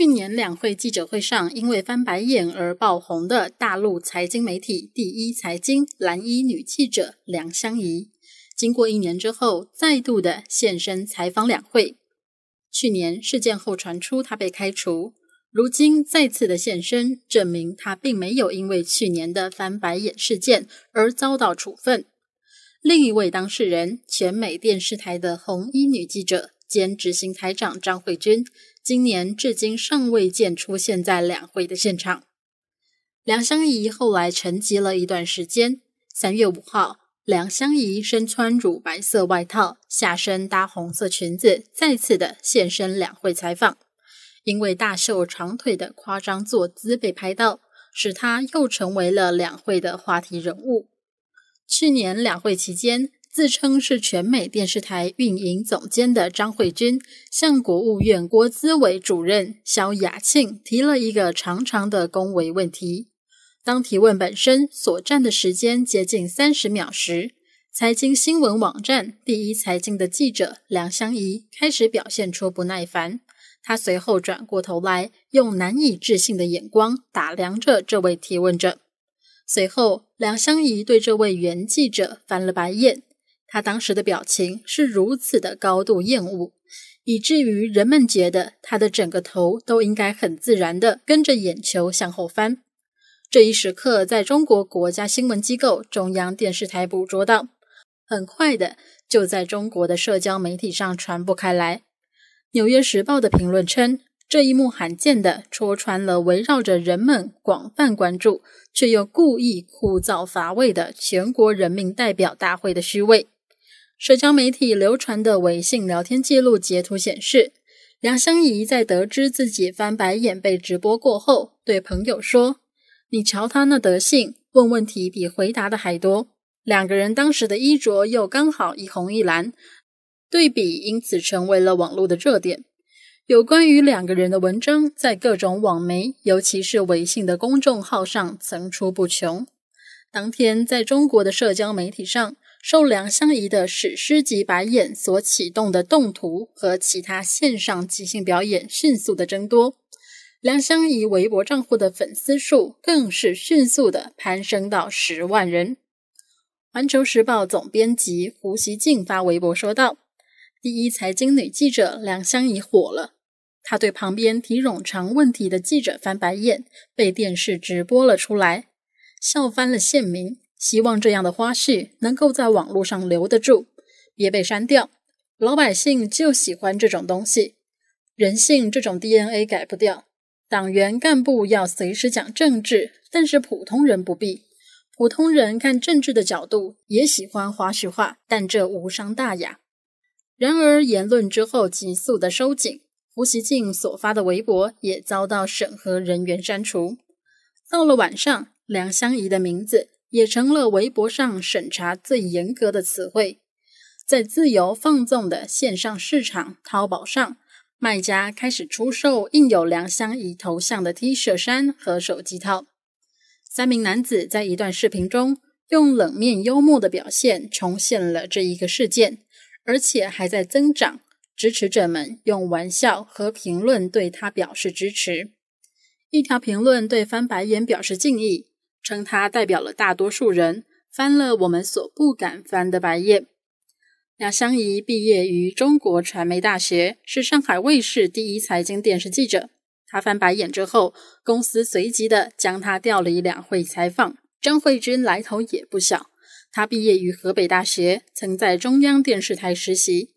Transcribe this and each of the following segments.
去年两会记者会上，因为翻白眼而爆红的大陆财经媒体第一财经蓝衣女记者梁湘怡，经过一年之后再度的现身采访两会。去年事件后传出她被开除，如今再次的现身，证明她并没有因为去年的翻白眼事件而遭到处分。另一位当事人，全美电视台的红衣女记者兼执行台长张慧君，今年至今尚未见出现在两会的现场。梁湘怡后来沉寂了一段时间。三月五号，梁湘怡身穿乳白色外套，下身搭红色裙子，再次的现身两会采访。因为大秀长腿的夸张坐姿被拍到，使她又成为了两会的话题人物。去年两会期间。自称是全美电视台运营总监的张慧君向国务院国资委主任肖雅庆提了一个长长的恭维问题。当提问本身所占的时间接近三十秒时，财经新闻网站第一财经的记者梁香怡开始表现出不耐烦。他随后转过头来，用难以置信的眼光打量着这位提问者。随后，梁香怡对这位原记者翻了白眼。他当时的表情是如此的高度厌恶，以至于人们觉得他的整个头都应该很自然的跟着眼球向后翻。这一时刻在中国国家新闻机构中央电视台捕捉到，很快的就在中国的社交媒体上传播开来。《纽约时报》的评论称，这一幕罕见的戳穿了围绕着人们广泛关注却又故意枯燥乏味的全国人民代表大会的虚伪。社交媒体流传的微信聊天记录截图显示，梁湘怡在得知自己翻白眼被直播过后，对朋友说：“你瞧他那德性，问问题比回答的还多。”两个人当时的衣着又刚好一红一蓝，对比因此成为了网络的热点。有关于两个人的文章在各种网媒，尤其是微信的公众号上层出不穷。当天在中国的社交媒体上。受梁香怡的史诗级白眼所启动的动图和其他线上即兴表演迅速的增多，梁香怡微博账户的粉丝数更是迅速的攀升到十万人。环球时报总编辑胡锡进发微博说道：“第一财经女记者梁香怡火了，她对旁边提冗长问题的记者翻白眼，被电视直播了出来，笑翻了县民。”希望这样的花絮能够在网络上留得住，别被删掉。老百姓就喜欢这种东西，人性这种 DNA 改不掉。党员干部要随时讲政治，但是普通人不必。普通人看政治的角度也喜欢花絮化，但这无伤大雅。然而言论之后急速的收紧，胡锡进所发的微博也遭到审核人员删除。到了晚上，梁湘怡的名字。也成了微博上审查最严格的词汇。在自由放纵的线上市场淘宝上，卖家开始出售印有梁湘怡头像的 T 恤衫和手机套。三名男子在一段视频中用冷面幽默的表现重现了这一个事件，而且还在增长。支持者们用玩笑和评论对他表示支持。一条评论对翻白眼表示敬意。称他代表了大多数人，翻了我们所不敢翻的白眼。梁湘怡毕业于中国传媒大学，是上海卫视第一财经电视记者。他翻白眼之后，公司随即的将他调离两会采访。张慧君来头也不小，他毕业于河北大学，曾在中央电视台实习。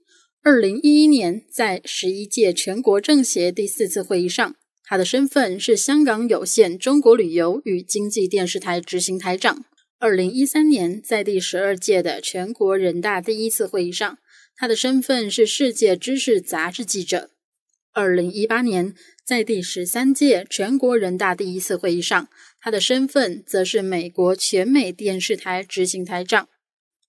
二零一一年，在十一届全国政协第四次会议上。他的身份是香港有线中国旅游与经济电视台执行台长。二零一三年，在第十二届的全国人大第一次会议上，他的身份是世界知识杂志记者。二零一八年，在第十三届全国人大第一次会议上，他的身份则是美国全美电视台执行台长。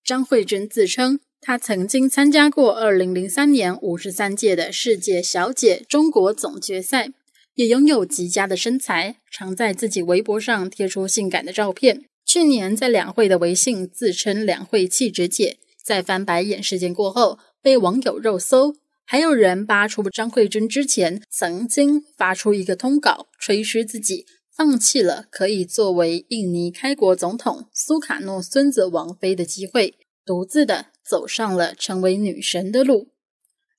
张慧珍自称，他曾经参加过二零零三年五十三届的世界小姐中国总决赛。也拥有极佳的身材，常在自己微博上贴出性感的照片。去年在两会的微信自称“两会气质姐”，在翻白眼事件过后被网友肉搜，还有人扒出张惠珍之前曾经发出一个通稿，吹嘘自己放弃了可以作为印尼开国总统苏卡诺孙子王妃的机会，独自的走上了成为女神的路。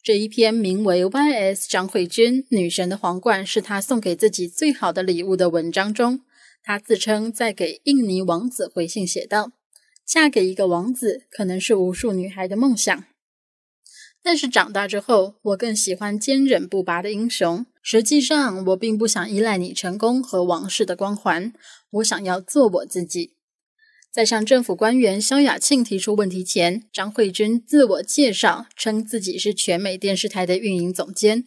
这一篇名为《Y.S. 张慧君女神的皇冠》是她送给自己最好的礼物的文章中，她自称在给印尼王子回信写道：“嫁给一个王子可能是无数女孩的梦想，但是长大之后，我更喜欢坚韧不拔的英雄。实际上，我并不想依赖你成功和王室的光环，我想要做我自己。”在向政府官员肖雅庆提出问题前，张慧君自我介绍称自己是全美电视台的运营总监。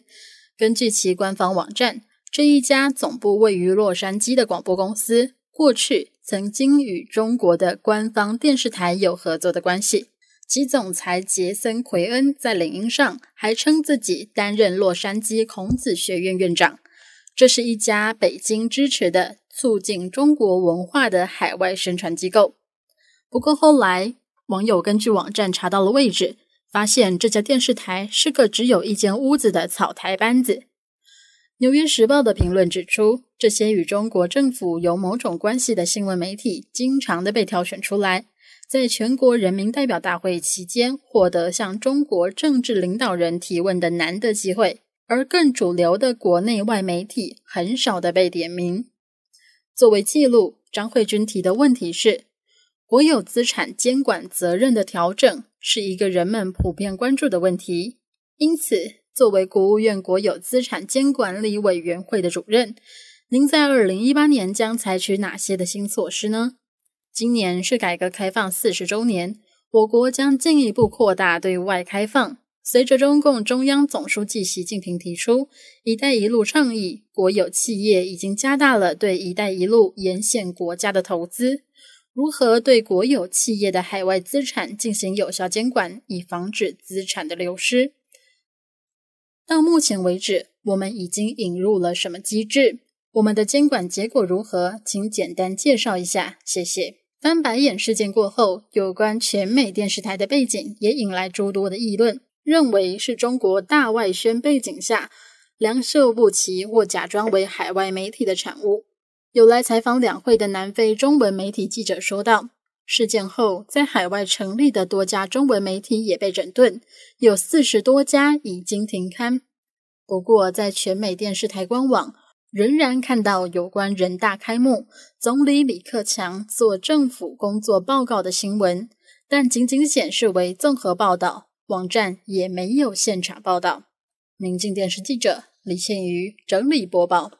根据其官方网站，这一家总部位于洛杉矶的广播公司，过去曾经与中国的官方电视台有合作的关系。其总裁杰森·奎恩在领英上还称自己担任洛杉矶孔子学院院长。这是一家北京支持的、促进中国文化的海外宣传机构。不过后来，网友根据网站查到了位置，发现这家电视台是个只有一间屋子的草台班子。《纽约时报》的评论指出，这些与中国政府有某种关系的新闻媒体，经常的被挑选出来，在全国人民代表大会期间获得向中国政治领导人提问的难得机会，而更主流的国内外媒体很少的被点名。作为记录，张慧君提的问题是。国有资产监管责任的调整是一个人们普遍关注的问题。因此，作为国务院国有资产监管理委员会的主任，您在二零一八年将采取哪些的新措施呢？今年是改革开放四十周年，我国将进一步扩大对外开放。随着中共中央总书记习近平提出“一带一路”倡议，国有企业已经加大了对“一带一路”沿线国家的投资。如何对国有企业的海外资产进行有效监管，以防止资产的流失？到目前为止，我们已经引入了什么机制？我们的监管结果如何？请简单介绍一下，谢谢。翻白眼事件过后，有关全美电视台的背景也引来诸多的议论，认为是中国大外宣背景下良莠不齐或假装为海外媒体的产物。有来采访两会的南非中文媒体记者说道：“事件后，在海外成立的多家中文媒体也被整顿，有四十多家已经停刊。不过，在全美电视台官网仍然看到有关人大开幕、总理李克强做政府工作报告的新闻，但仅仅显示为综合报道，网站也没有现场报道。”明镜电视记者李倩瑜整理播报。